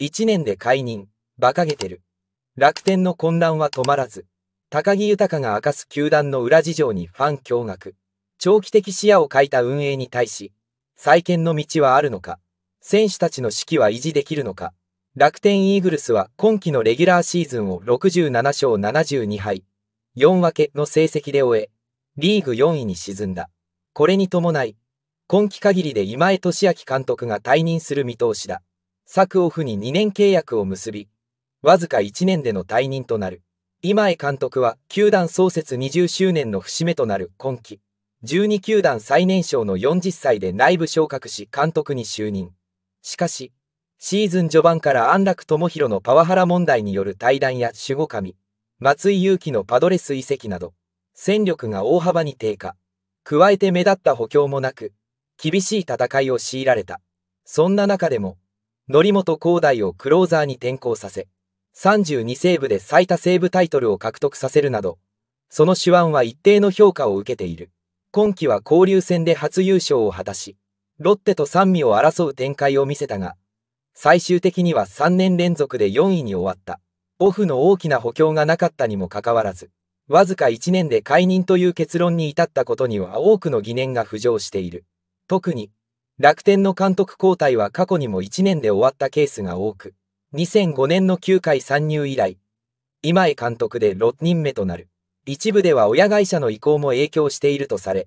1年で解任、馬鹿げてる。楽天の混乱は止まらず、高木豊が明かす球団の裏事情にファン驚愕。長期的視野を欠いた運営に対し、再建の道はあるのか、選手たちの士気は維持できるのか、楽天イーグルスは今季のレギュラーシーズンを67勝72敗、4分けの成績で終え、リーグ4位に沈んだ。これに伴い、今季限りで今江俊明監督が退任する見通しだ。作オフに2年契約を結び、わずか1年での退任となる。今江監督は、球団創設20周年の節目となる今季、12球団最年少の40歳で内部昇格し監督に就任。しかし、シーズン序盤から安楽智弘のパワハラ問題による対談や守護神、松井裕樹のパドレス移籍など、戦力が大幅に低下。加えて目立った補強もなく、厳しい戦いを強いられた。そんな中でも、則本光大をクローザーに転向させ、32セーブで最多セーブタイトルを獲得させるなど、その手腕は一定の評価を受けている。今季は交流戦で初優勝を果たし、ロッテと三味を争う展開を見せたが、最終的には3年連続で4位に終わった。オフの大きな補強がなかったにもかかわらず、わずか1年で解任という結論に至ったことには多くの疑念が浮上している。特に、楽天の監督交代は過去にも1年で終わったケースが多く、2005年の9回参入以来、今江監督で6人目となる。一部では親会社の意向も影響しているとされ、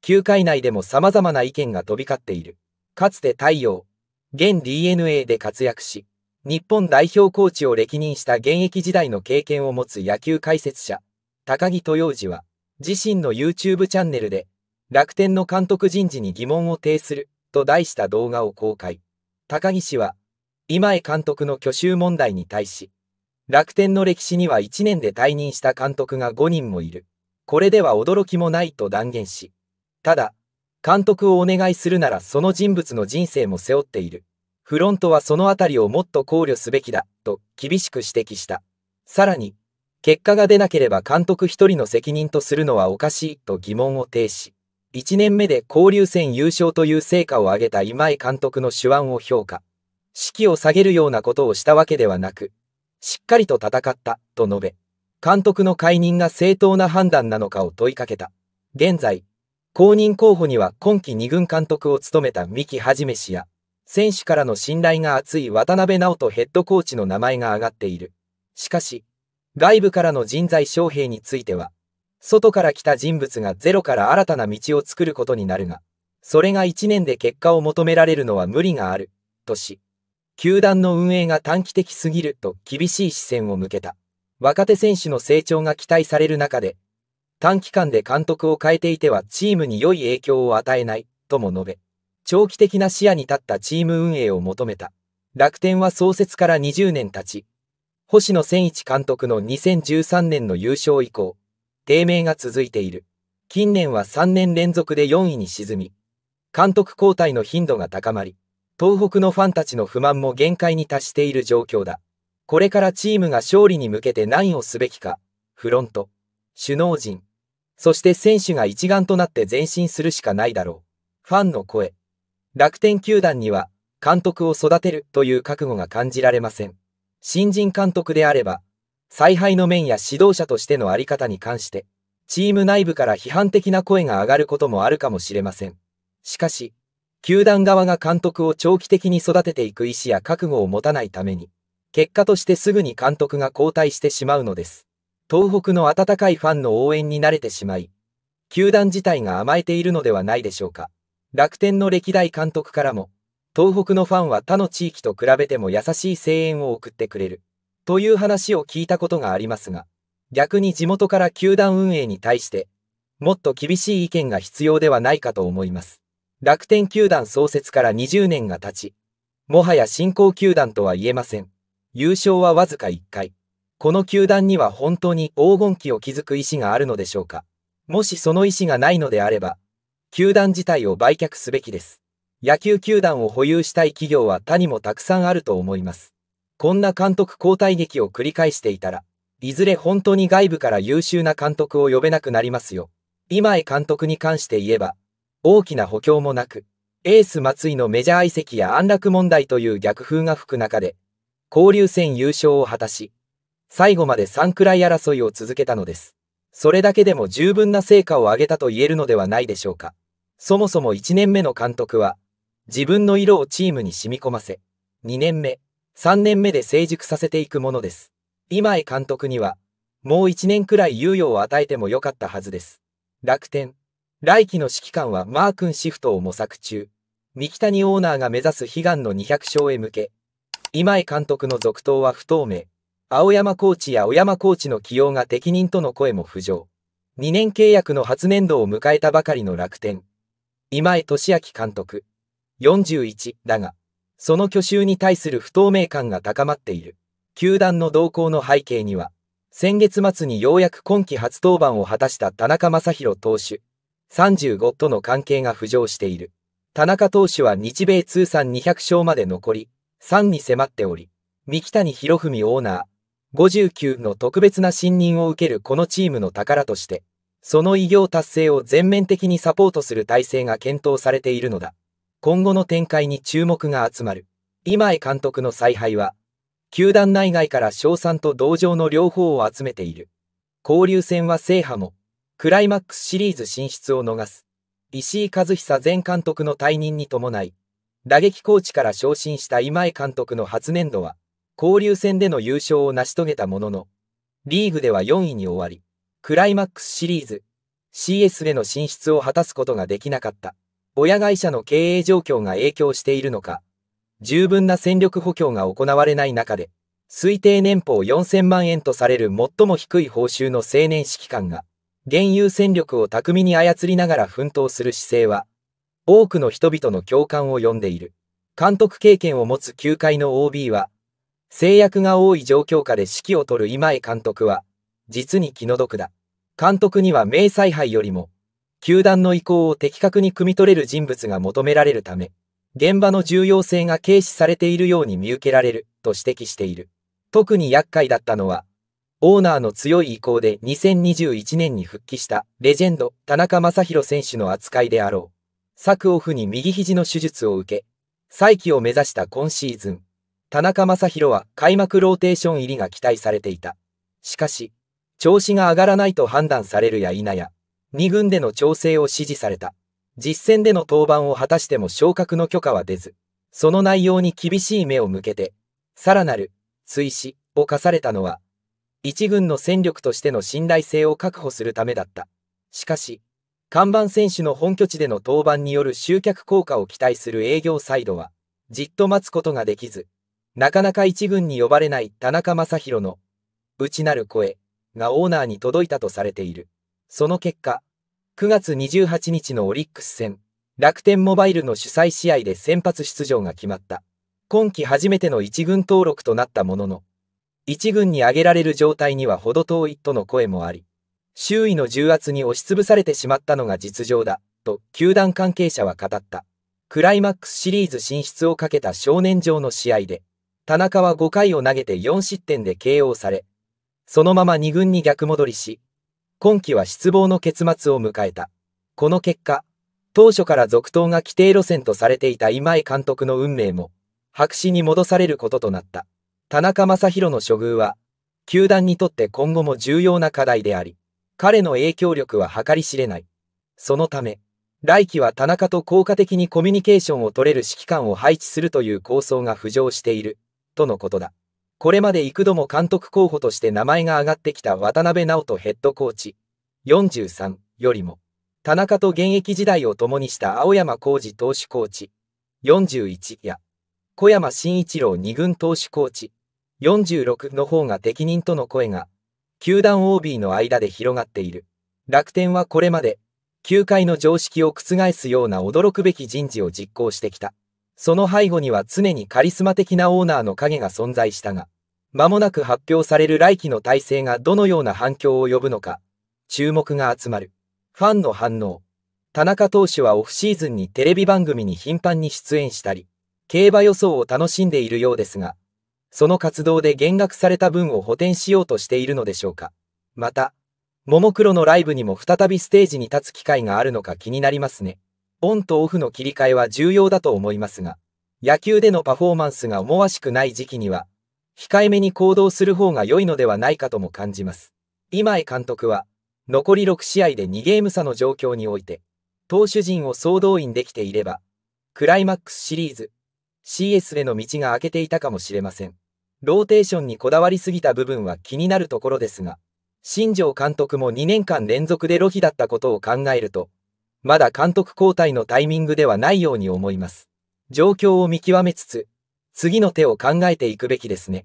球界内でも様々な意見が飛び交っている。かつて太陽、現 DNA で活躍し、日本代表コーチを歴任した現役時代の経験を持つ野球解説者、高木豊治は、自身の YouTube チャンネルで、楽天の監督人事に疑問を呈する。と題した動画を公開。高木氏は、今江監督の去就問題に対し、楽天の歴史には1年で退任した監督が5人もいる。これでは驚きもないと断言し、ただ、監督をお願いするならその人物の人生も背負っている。フロントはそのあたりをもっと考慮すべきだ、と厳しく指摘した。さらに、結果が出なければ監督一人の責任とするのはおかしいと疑問を呈し、1年目で交流戦優勝という成果を挙げた今井監督の手腕を評価。士気を下げるようなことをしたわけではなく、しっかりと戦った、と述べ、監督の解任が正当な判断なのかを問いかけた。現在、公認候補には今季2軍監督を務めた三木はじめ氏や、選手からの信頼が厚い渡辺直人ヘッドコーチの名前が挙がっている。しかし、外部からの人材招聘については、外から来た人物がゼロから新たな道を作ることになるが、それが1年で結果を求められるのは無理がある、とし、球団の運営が短期的すぎると厳しい視線を向けた。若手選手の成長が期待される中で、短期間で監督を変えていてはチームに良い影響を与えない、とも述べ、長期的な視野に立ったチーム運営を求めた。楽天は創設から20年経ち、星野千一監督の2013年の優勝以降、低迷が続いている。近年は3年連続で4位に沈み、監督交代の頻度が高まり、東北のファンたちの不満も限界に達している状況だ。これからチームが勝利に向けて何をすべきか、フロント、首脳陣、そして選手が一丸となって前進するしかないだろう。ファンの声。楽天球団には、監督を育てるという覚悟が感じられません。新人監督であれば、采配の面や指導者としてのあり方に関して、チーム内部から批判的な声が上がることもあるかもしれません。しかし、球団側が監督を長期的に育てていく意思や覚悟を持たないために、結果としてすぐに監督が交代してしまうのです。東北の温かいファンの応援に慣れてしまい、球団自体が甘えているのではないでしょうか。楽天の歴代監督からも、東北のファンは他の地域と比べても優しい声援を送ってくれる。という話を聞いたことがありますが、逆に地元から球団運営に対して、もっと厳しい意見が必要ではないかと思います。楽天球団創設から20年が経ち、もはや新興球団とは言えません。優勝はわずか1回。この球団には本当に黄金期を築く意思があるのでしょうか。もしその意思がないのであれば、球団自体を売却すべきです。野球球団を保有したい企業は他にもたくさんあると思います。こんな監督交代劇を繰り返していたら、いずれ本当に外部から優秀な監督を呼べなくなりますよ。今井監督に関して言えば、大きな補強もなく、エース松井のメジャー移籍や安楽問題という逆風が吹く中で、交流戦優勝を果たし、最後まで3くらい争いを続けたのです。それだけでも十分な成果を上げたと言えるのではないでしょうか。そもそも1年目の監督は、自分の色をチームに染み込ませ、2年目、3年目で成熟させていくものです。今井監督には、もう1年くらい猶予を与えてもよかったはずです。楽天。来季の指揮官はマー君シフトを模索中。三木谷オーナーが目指す悲願の200勝へ向け、今井監督の続投は不透明。青山コーチや小山コーチの起用が適任との声も浮上。2年契約の初年度を迎えたばかりの楽天。今井俊明監督。41だが。その去就に対する不透明感が高まっている。球団の動向の背景には、先月末にようやく今季初登板を果たした田中将大投手、35との関係が浮上している。田中投手は日米通算200勝まで残り、3に迫っており、三木谷博文オーナー、59の特別な信任を受けるこのチームの宝として、その偉業達成を全面的にサポートする体制が検討されているのだ。今後の展開に注目が集まる。今井監督の采配は、球団内外から賞賛と同情の両方を集めている。交流戦は制覇も、クライマックスシリーズ進出を逃す。石井和久前監督の退任に伴い、打撃コーチから昇進した今井監督の初年度は、交流戦での優勝を成し遂げたものの、リーグでは4位に終わり、クライマックスシリーズ、CS への進出を果たすことができなかった。親会社の経営状況が影響しているのか、十分な戦力補強が行われない中で、推定年俸4000万円とされる最も低い報酬の青年指揮官が、現有戦力を巧みに操りながら奮闘する姿勢は、多くの人々の共感を呼んでいる。監督経験を持つ球界の OB は、制約が多い状況下で指揮を取る今江監督は、実に気の毒だ。監督には名采配よりも、球団の意向を的確に汲み取れる人物が求められるため、現場の重要性が軽視されているように見受けられると指摘している。特に厄介だったのは、オーナーの強い意向で2021年に復帰したレジェンド田中将大選手の扱いであろう。昨オフに右肘の手術を受け、再起を目指した今シーズン、田中将大は開幕ローテーション入りが期待されていた。しかし、調子が上がらないと判断されるや否や、2軍での調整を指示された。実戦での登板を果たしても昇格の許可は出ず、その内容に厳しい目を向けて、さらなる、追試を課されたのは、1軍の戦力としての信頼性を確保するためだった。しかし、看板選手の本拠地での登板による集客効果を期待する営業サイドは、じっと待つことができず、なかなか1軍に呼ばれない田中将大の、内なる声がオーナーに届いたとされている。その結果、9月28日のオリックス戦、楽天モバイルの主催試合で先発出場が決まった。今季初めての1軍登録となったものの、1軍に上げられる状態には程遠いとの声もあり、周囲の重圧に押しつぶされてしまったのが実情だ、と球団関係者は語った。クライマックスシリーズ進出をかけた少年上の試合で、田中は5回を投げて4失点で KO され、そのまま2軍に逆戻りし、今季は失望の結末を迎えた。この結果、当初から続投が規定路線とされていた今井監督の運命も、白紙に戻されることとなった。田中正宏の処遇は、球団にとって今後も重要な課題であり、彼の影響力は計り知れない。そのため、来季は田中と効果的にコミュニケーションを取れる指揮官を配置するという構想が浮上している、とのことだ。これまで幾度も監督候補として名前が挙がってきた渡辺直人ヘッドコーチ43よりも、田中と現役時代を共にした青山浩二投手コーチ41や、小山慎一郎二軍投手コーチ46の方が適任との声が、球団 OB の間で広がっている。楽天はこれまで、球界の常識を覆すような驚くべき人事を実行してきた。その背後には常にカリスマ的なオーナーの影が存在したが、間もなく発表される来期の体制がどのような反響を呼ぶのか、注目が集まる。ファンの反応。田中投手はオフシーズンにテレビ番組に頻繁に出演したり、競馬予想を楽しんでいるようですが、その活動で減額された分を補填しようとしているのでしょうか。また、ももクロのライブにも再びステージに立つ機会があるのか気になりますね。オンとオフの切り替えは重要だと思いますが、野球でのパフォーマンスが思わしくない時期には、控えめに行動する方が良いのではないかとも感じます。今井監督は、残り6試合で2ゲーム差の状況において、投手陣を総動員できていれば、クライマックスシリーズ、CS への道が開けていたかもしれません。ローテーションにこだわりすぎた部分は気になるところですが、新庄監督も2年間連続でロヒだったことを考えると、まだ監督交代のタイミングではないように思います。状況を見極めつつ、次の手を考えていくべきですね。